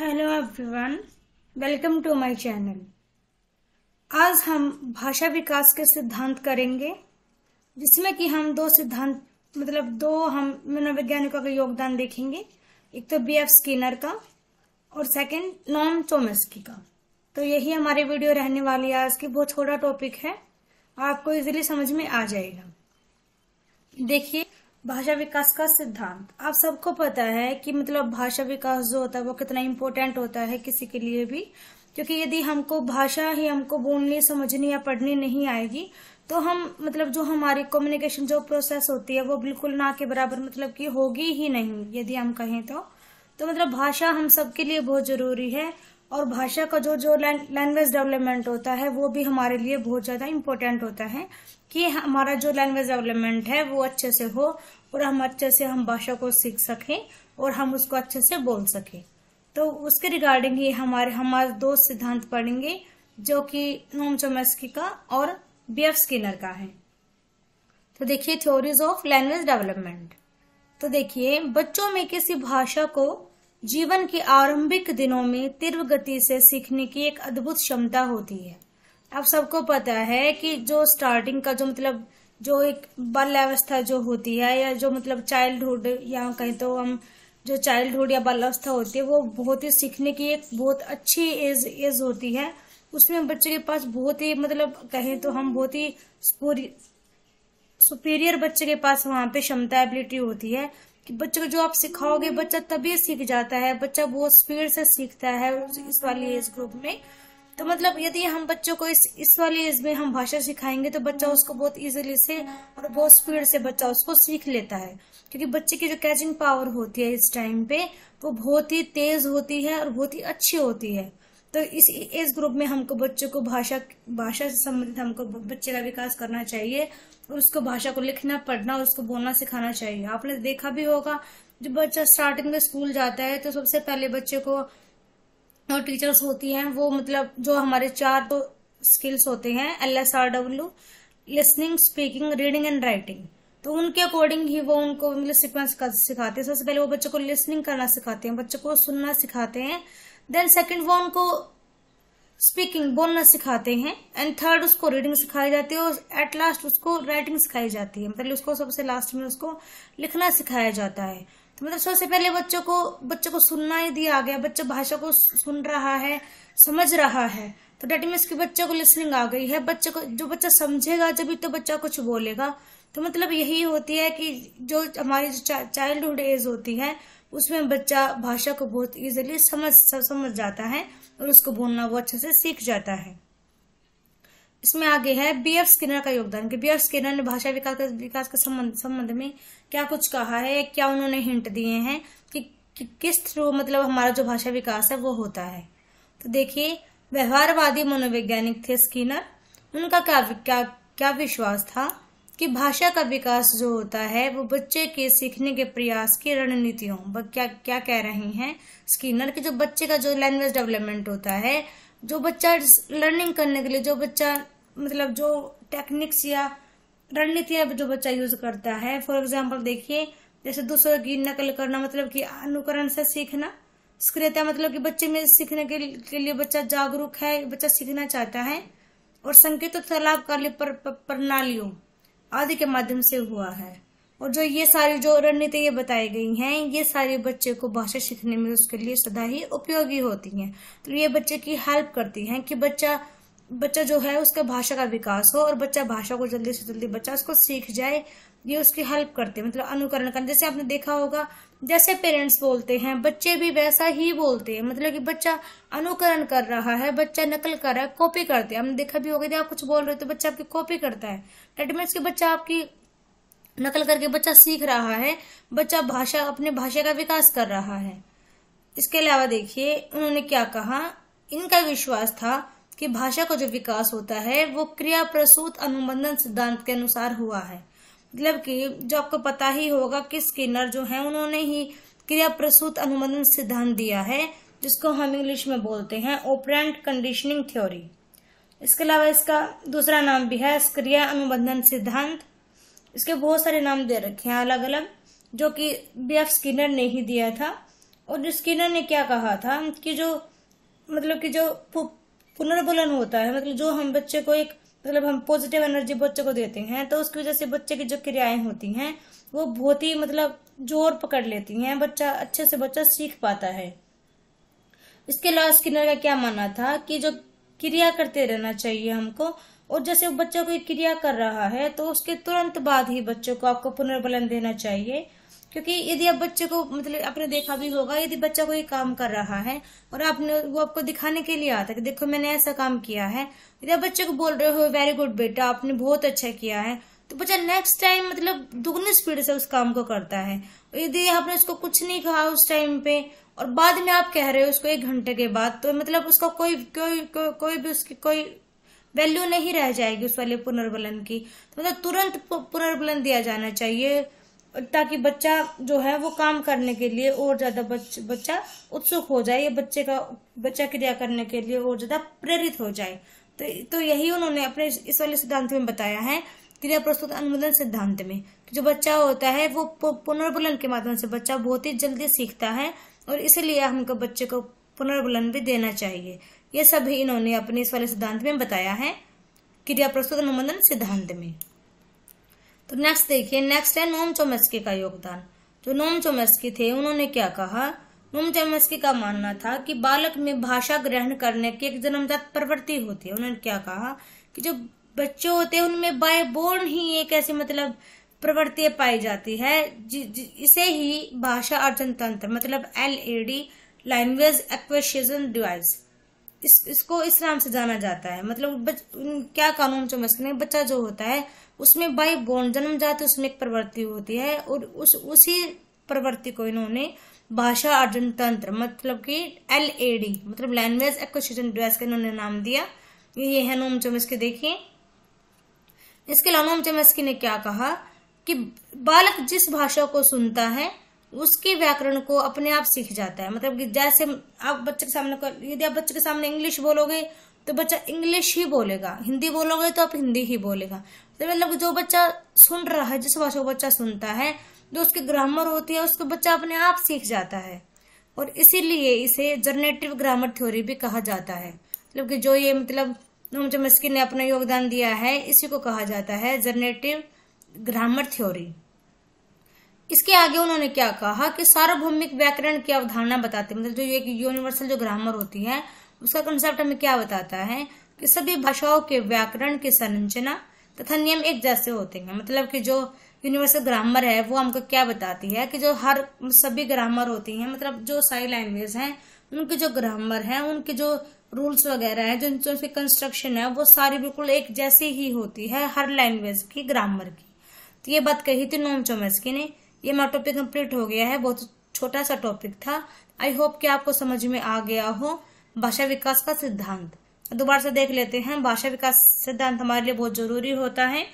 hello everyone welcome to my channel आज हम भाषा विकास के सिद्धांत करेंगे जिसमें कि हम दो सिद्धांत मतलब दो हम मनोवैज्ञानिकों का योगदान देखेंगे एक तो बी एफ स्किनर का और सेकंड नॉम चोमेस्की का तो यही हमारी वीडियो रहने वाली है आज की बहुत छोटा टॉपिक है आपको इजीली समझ में आ जाएगा देखिए भाषा विकास का सिद्धांत आप सबको पता है कि मतलब भाषा विकास जो होता है वो कितना इम्पोर्टेंट होता है किसी के लिए भी क्योंकि यदि हमको भाषा ही हमको बोलनी समझनी या पढ़नी नहीं आएगी तो हम मतलब जो हमारी कम्युनिकेशन जो प्रोसेस होती है वो बिल्कुल ना के बराबर मतलब कि होगी ही नहीं यदि हम कहें तो तो मतलब भाषा हम सबके लिए बहुत जरूरी है और भाषा का जो जो लैंग्वेज डेवलपमेंट होता है वो भी हमारे लिए बहुत ज्यादा इम्पोर्टेंट होता है कि हमारा जो लैंग्वेज डेवलपमेंट है वो अच्छे से हो और हम अच्छे से हम भाषा को सीख सकें और हम उसको अच्छे से बोल सकें तो उसके रिगार्डिंग ही हमारे हमारे दो सिद्धांत पढ़ेंगे जो कि नोम चोमेस्की का और बी एफ स्किनर का है तो देखिए थ्योरीज ऑफ लैंग्वेज डेवलपमेंट तो देखिए बच्चों में किसी भाषा को जीवन के आरंभिक दिनों में तीव्र गति से सीखने की एक अद्भुत क्षमता होती है अब सबको पता है कि जो स्टार्टिंग का जो मतलब जो एक बाल्यावस्था जो होती है या जो मतलब चाइल्डहुड या कहें तो हम जो चाइल्डहुड या बाल्यावस्था होती है वो बहुत ही सीखने की एक बहुत अच्छी एज एज होती है उसमें बच्चे के पास बहुत ही मतलब कहें तो हम बहुत ही सुपीरियर बच्चे के पास वहाँ पे क्षमता एबिलिटी होती है कि बच्चे को जो आप सिखाओगे बच्चा तभी सीख जाता है बच्चा बहुत स्पीड से सीखता है इस वाली एज ग्रुप में तो मतलब यदि हम बच्चों को इस इस वाली एज में हम भाषा सिखाएंगे तो बच्चा उसको बहुत इजीली से और बहुत स्पीड से बच्चा उसको सीख लेता है क्योंकि बच्चे की जो कैचिंग पावर होती है इस टाइम पे वो बहुत ही तेज होती है और बहुत ही अच्छी होती है तो इस एज ग्रुप में हमको बच्चों को भाषा भाषा से संबंधित हमको बच्चे का विकास करना चाहिए और उसको भाषा को लिखना पढ़ना और उसको बोलना सिखाना चाहिए आपने देखा भी होगा जब बच्चा स्टार्टिंग में स्कूल जाता है तो सबसे पहले बच्चे को और टीचर्स होती हैं वो मतलब जो हमारे चार तो स्किल्स होते हैं L S R W listening speaking reading and writing तो उनके अकॉर्डिंग ही वो उनको मतलब सिक्वेंस सिखाते हैं सबसे पहले वो बच्चों को लिसनिंग करना सिखाते हैं बच्चों को सुनना सिखाते हैं देन सेकंड वो उनको स्पीकिंग बोलना सिखाते हैं एंड थर्ड उसको रीडिंग सिखाई जाती है और एट लास्ट उसको राइटिंग सिखाई जाती है मतलब उसको सबसे लास्ट में उसको लिखना सिखाया जाता है तो मतलब सबसे पहले बच्चों को बच्चों को सुनना ही दिया गया बच्चा भाषा को सुन रहा है समझ रहा है तो डेट मीन्स की बच्चों को लिसनिंग आ गई है बच्चे को जो बच्चा समझेगा जब तो बच्चा कुछ बोलेगा तो मतलब यही होती है कि जो हमारी जो चा, चाइल्डहुड एज होती है उसमें बच्चा भाषा को बहुत इजीली समझ समझ जाता है और उसको बोलना वो अच्छे से सीख जाता है इसमें आगे है बी एफ स्किनर का योगदान कि बी एफ स्किनर ने भाषा विकास के विकास के संबंध संबंध में क्या कुछ कहा है क्या उन्होंने हिंट दिए हैं कि, कि किस थ्रू मतलब हमारा जो भाषा विकास है वो होता है तो देखिए व्यवहारवादी मनोवैज्ञानिक थे स्किनर उनका क्या क्या क्या विश्वास था कि भाषा का विकास जो होता है वो बच्चे के सीखने के प्रयास की रणनीतियों क्या क्या कह रहे हैं स्किनर कि जो बच्चे का जो लैंग्वेज डेवलपमेंट होता है जो बच्चा लर्निंग करने के लिए जो बच्चा मतलब जो टेक्निक्स या रणनीतियां जो बच्चा यूज करता है फॉर एग्जाम्पल देखिए जैसे दूसरों की नकल करना मतलब कि अनुकरण से सीखना सक्रियता मतलब कि बच्चे में सीखने के, के लिए बच्चा जागरूक है बच्चा सीखना चाहता है और संकेत तो लाभकारी प्रणालियों आदि के माध्यम से हुआ है और जो ये सारी जो रणनीति ये बताई गई हैं ये सारी बच्चे को भाषा सीखने में उसके लिए सदा ही उपयोगी होती हैं तो ये बच्चे की हेल्प करती हैं कि बच्चा बच्चा जो है उसका भाषा का विकास हो और बच्चा भाषा को जल्दी से जल्दी बच्चा उसको सीख जाए ये उसकी हेल्प करते हैं मतलब अनुकरण करने जैसे आपने देखा होगा जैसे पेरेंट्स बोलते हैं बच्चे भी वैसा ही बोलते हैं मतलब कि बच्चा अनुकरण कर रहा है बच्चा नकल कर रहा है कॉपी करते हैं हमने देखा भी होगा यदि आप कुछ बोल रहे हो तो बच्चा आपकी कॉपी करता है डेट मीन्स कि बच्चा आपकी नकल करके बच्चा सीख रहा है बच्चा भाषा अपने भाषा का विकास कर रहा है इसके अलावा देखिए उन्होंने क्या कहा इनका विश्वास था कि भाषा का जो विकास होता है वो क्रिया प्रसूत अनुबंधन सिद्धांत के अनुसार हुआ है मतलब कि जो आपको पता ही होगा कि स्किनर जो है उन्होंने ही क्रिया प्रसूत अनुबंधन सिद्धांत दिया है जिसको हम इंग्लिश में बोलते हैं ओपरेंट कंडीशनिंग थ्योरी इसके अलावा इसका दूसरा नाम भी है क्रिया अनुबंधन सिद्धांत इसके बहुत सारे नाम दे रखे हैं अलग अलग जो कि बी एफ स्किनर ने ही दिया था और स्किनर ने क्या कहा था कि जो मतलब कि जो पुनर्बलन होता है मतलब जो हम बच्चे को एक मतलब हम पॉजिटिव एनर्जी बच्चे को देते हैं तो उसकी वजह से बच्चे की जो क्रियाएं होती हैं वो बहुत ही मतलब जोर पकड़ लेती हैं बच्चा अच्छे से बच्चा सीख पाता है इसके अलावा स्किनर का क्या मानना था कि जो क्रिया करते रहना चाहिए हमको और जैसे बच्चा कोई क्रिया कर रहा है तो उसके तुरंत बाद ही बच्चों को आपको पुनर्बलन देना चाहिए क्योंकि यदि आप बच्चे को मतलब आपने देखा भी होगा यदि बच्चा कोई काम कर रहा है और आपने वो आपको दिखाने के लिए आता है कि देखो मैंने ऐसा काम किया है यदि आप बच्चे को बोल रहे हो वेरी गुड बेटा आपने बहुत अच्छा किया है तो बच्चा नेक्स्ट टाइम मतलब दुगनी स्पीड से उस काम को करता है यदि आपने उसको कुछ नहीं कहा उस टाइम पे और बाद में आप कह रहे हो उसको एक घंटे के बाद तो मतलब उसका कोई कोई कोई, कोई भी उसकी कोई वैल्यू नहीं रह जाएगी उस वाले पुनर्बलन की तो मतलब तुरंत पुनर्बलन दिया जाना चाहिए ताकि बच्चा जो है वो काम करने के लिए और ज्यादा बच, बच्चा उत्सुक हो जाए या बच्चे का बच्चा क्रिया करने के लिए और ज्यादा प्रेरित हो जाए तो, तो यही उन्होंने अपने इस वाले सिद्धांत में बताया है क्रिया प्रस्तुत अनुमोदन सिद्धांत में जो बच्चा होता है वो पुनर्बलन के माध्यम से बच्चा बहुत ही जल्दी सीखता है और इसलिए हमको बच्चे को पुनर्बलन भी देना चाहिए ये सब भी इन्होंने अपने इस वाले सिद्धांत में बताया है क्रिया प्रस्तुत अनुमंदन सिद्धांत में तो नेक्स्ट देखिए नेक्स्ट है नोम चोमस्की का योगदान जो नोम चोमस्की थे उन्होंने क्या कहा नोम चोमस्की का मानना था कि बालक में भाषा ग्रहण करने की एक जन्मजात प्रवृत्ति होती है उन्होंने क्या कहा कि जो बच्चे होते हैं उनमें बाय बोर्न ही एक ऐसी मतलब प्रवृत्ति पाई जाती है जि, जि, इसे ही भाषा अर्जन तंत्र मतलब L A D language acquisition device इस इसको इस नाम से जाना जाता है मतलब बच, क्या कानून समझते हैं बच्चा जो होता है उसमें बाई बोन जन्म जाते उसमें एक प्रवृत्ति होती है और उस उसी प्रवृत्ति को इन्होंने भाषा अर्जन तंत्र मतलब कि एल ए डी मतलब लैंग्वेज एक्विशन डिवाइस का इन्होंने नाम दिया ये है नोम चोमस्की देखिए इसके अलावा नोम चोमस्की ने क्या कहा कि बालक जिस भाषा को सुनता है उसके व्याकरण को अपने आप सीख जाता है मतलब कि जैसे आप बच्चे के सामने यदि आप बच्चे के सामने इंग्लिश बोलोगे तो बच्चा इंग्लिश ही बोलेगा हिंदी बोलोगे तो आप हिंदी ही बोलेगा तो मतलब जो बच्चा सुन रहा है जिस भाषा को बच्चा सुनता है जो उसकी ग्रामर होती है उसको बच्चा अपने आप सीख जाता है और इसीलिए इसे जर्नेटिव ग्रामर थ्योरी भी कहा जाता है मतलब कि जो ये मतलब नोम चमस्की ने अपना योगदान दिया है इसी को कहा जाता है जर्नेटिव ग्रामर थ्योरी इसके आगे उन्होंने क्या कहा कि सार्वभौमिक व्याकरण की अवधारणा बताते मतलब जो एक यूनिवर्सल जो ग्रामर होती है उसका कंसेप्ट हमें क्या बताता है कि सभी भाषाओं के व्याकरण की संरचना तथा नियम एक जैसे होते हैं मतलब कि जो यूनिवर्सल ग्रामर है वो हमको क्या बताती है कि जो हर सभी ग्रामर होती हैं मतलब जो सारी लैंग्वेज हैं उनके जो ग्रामर हैं उनके जो रूल्स वगैरह हैं जो उनकी कंस्ट्रक्शन है वो सारी बिल्कुल एक जैसी ही होती है हर लैंग्वेज की ग्रामर की तो ये बात कही थी नोम चोमेस्की ने ये हमारा टॉपिक कंप्लीट हो गया है बहुत छोटा सा टॉपिक था आई होप कि आपको समझ में आ गया हो भाषा विकास का सिद्धांत दोबारा से देख लेते हैं भाषा विकास सिद्धांत हमारे लिए बहुत जरूरी होता है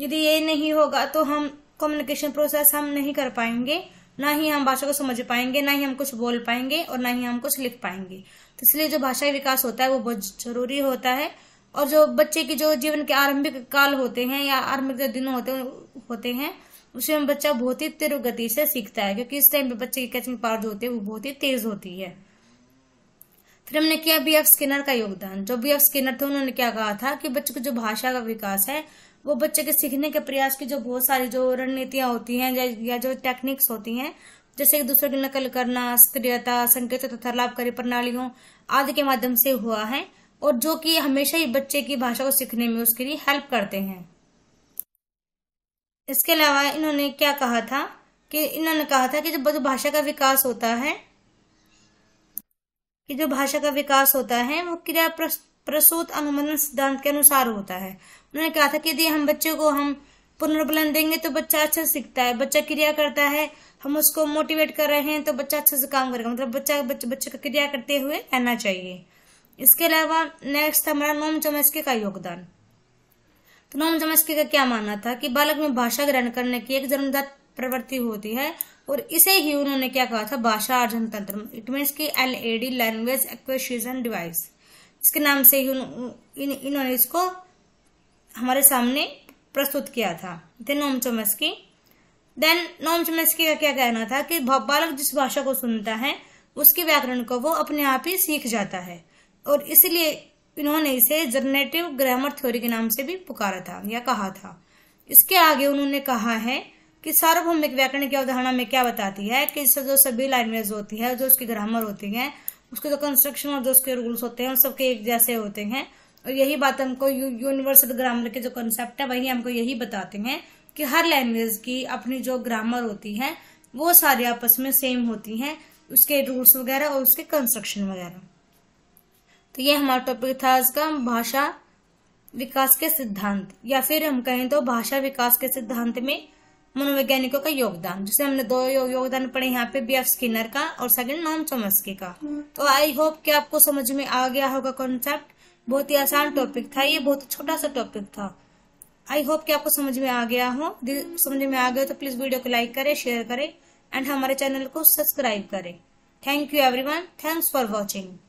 यदि ये नहीं होगा तो हम कम्युनिकेशन प्रोसेस हम नहीं कर पाएंगे ना ही हम भाषा को समझ पाएंगे ना ही हम कुछ बोल पाएंगे और ना ही हम कुछ लिख पाएंगे तो इसलिए जो भाषा विकास होता है वो बहुत जरूरी होता है और जो बच्चे की जो जीवन के आरंभिक काल होते हैं या आरंभिक जो दिनों होते होते हैं उसमें बच्चा बहुत ही तीव्र गति से सीखता है क्योंकि इस टाइम पे बच्चे की कैचिंग पावर जो होती है वो बहुत ही तेज होती है फिर हमने किया बी एफ स्किनर का योगदान जो बी एफ स्किनर थे उन्होंने क्या कहा था कि बच्चे को जो भाषा का विकास है वो बच्चे के सीखने के प्रयास की जो बहुत सारी जो रणनीतियां होती हैं या जो टेक्निक्स होती हैं जैसे एक दूसरे की नकल करना सक्रियता संकेत तथा लाभकारी प्रणालियों आदि के माध्यम से हुआ है और जो कि हमेशा ही बच्चे की भाषा को सीखने में उसके लिए हेल्प करते हैं इसके अलावा इन्होंने क्या कहा था कि इन्होंने कहा था कि जब जो भाषा का विकास होता है कि जो भाषा का विकास होता है वो क्रिया प्रसूत अनुमोदन सिद्धांत के अनुसार होता है उन्होंने कहा था कि यदि हम बच्चे को हम पुनर्बलन देंगे तो बच्चा अच्छा सीखता है बच्चा क्रिया करता है हम उसको मोटिवेट कर रहे हैं तो बच्चा अच्छे से काम करेगा मतलब बच्चा बच्चे बच्चे का क्रिया करते हुए रहना चाहिए इसके अलावा नेक्स्ट हमारा नोम चमस्के का योगदान तो नोम चमस्की का क्या मानना था कि बालक में भाषा ग्रहण करने की एक जन्मजात प्रवृत्ति होती है और इसे ही उन्होंने क्या कहा था भाषा अर्जन तंत्र इट मीन की L A D language acquisition device इसके नाम से ही इन, इन्होंने इसको हमारे सामने प्रस्तुत किया था नोम चोमस्की देन नोम चोमस्की का क्या कहना था कि बालक जिस भाषा को सुनता है उसके व्याकरण को वो अपने आप ही सीख जाता है और इसलिए इन्होंने इसे जनरेटिव ग्रामर थ्योरी के नाम से भी पुकारा था या कहा था इसके आगे उन्होंने कहा है कि सार्वभौमिक व्याकरण की अवधारणा में क्या बताती है कि इससे जो सभी लैंग्वेज होती है जो उसकी ग्रामर होती है उसके जो कंस्ट्रक्शन और जो उसके रूल्स होते हैं उन सबके एक जैसे होते हैं और यही बात हमको यूनिवर्सल ग्रामर के जो कंसेप्ट है वही हमको यही बताते हैं कि हर लैंग्वेज की अपनी जो ग्रामर होती है वो सारे आपस में सेम होती हैं उसके रूल्स वगैरह और उसके कंस्ट्रक्शन वगैरह तो ये हमारा टॉपिक था आज का भाषा विकास के सिद्धांत या फिर हम कहें तो भाषा विकास के सिद्धांत में मनोवैज्ञानिकों का योगदान जिसे हमने दो यो, योगदान पढ़े यहाँ पे बी एफ स्किनर का और सेकंड नॉम चोमस्की का तो आई होप कि आपको समझ में आ गया होगा कॉन्सेप्ट बहुत ही आसान टॉपिक था ये बहुत छोटा सा टॉपिक था आई होप कि आपको समझ में आ गया हो समझ में आ गया तो प्लीज वीडियो को लाइक करें शेयर करें एंड हमारे चैनल को सब्सक्राइब करें thank you everyone thanks for watching